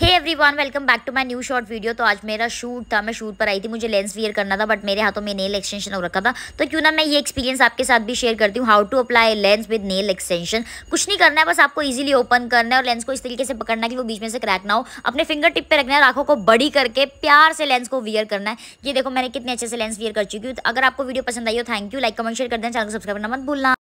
hey everyone welcome back to my new short video तो आज मेरा शूट था मैं शूट पर आई थी मुझे लेंस वियर करना था बट मेरे हाथों में नेल एक्सटेंशन हो रखा था तो क्यों ना मैं ये एक्सपीरियंस आपके साथ भी शेयर करती हूँ how to apply lens with nail extension कुछ नहीं करना है बस आपको ईजिली ओपन करना है और लेंस को इस तरीके से पकड़ना है कि वो बीच में से क्रैक ना हो अपने फिंगर टिप पर रखना है आंखों को बड़ी करके प्यार से लेंस को वियर करना है ये देखो मैंने कितने अच्छे से लेंस वियर कर चुकी हूँ अगर आपको वीडियो पसंद आई हो thank you like comment share कर देना चैनल को सब्सक्राइब करना मत भूलना